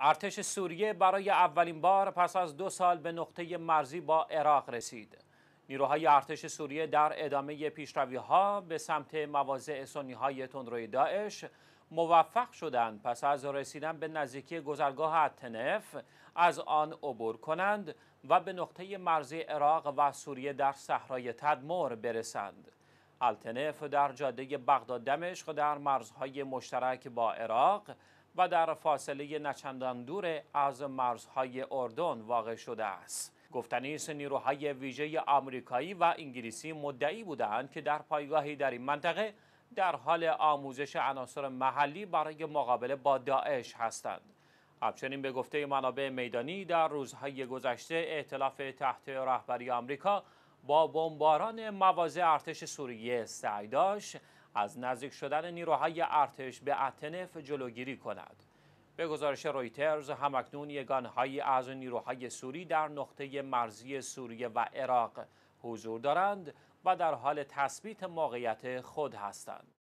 ارتش سوریه برای اولین بار پس از دو سال به نقطه مرزی با عراق رسید. نیروهای ارتش سوریه در ادامه پیشروی ها به سمت مواضع سنی های تندروی داعش موفق شدند پس از رسیدن به نزدیکی گذرگاه اتنف از آن عبور کنند و به نقطه مرزی عراق و سوریه در صحرای تدمر برسند. التنف در جاده بغداد دمشق در مرزهای مشترک با عراق و در فاصله نچندان دور از مرزهای اردن واقع شده است گفتنی است نیروهای ویژه آمریکایی و انگلیسی مدعی بودند که در پایگاهی در این منطقه در حال آموزش عناصر محلی برای مقابله با داعش هستند همچنین به گفته منابع میدانی در روزهای گذشته اعتلاف تحت رهبری آمریکا با بمباران مواضع ارتش سوریه سعی داشت از نزدیک شدن نیروهای ارتش به اتنف جلوگیری کند. به گزارش رویترز همکنون یگانهایی از نیروهای سوری در نقطه مرزی سوریه و عراق حضور دارند و در حال تثبیت موقعیت خود هستند.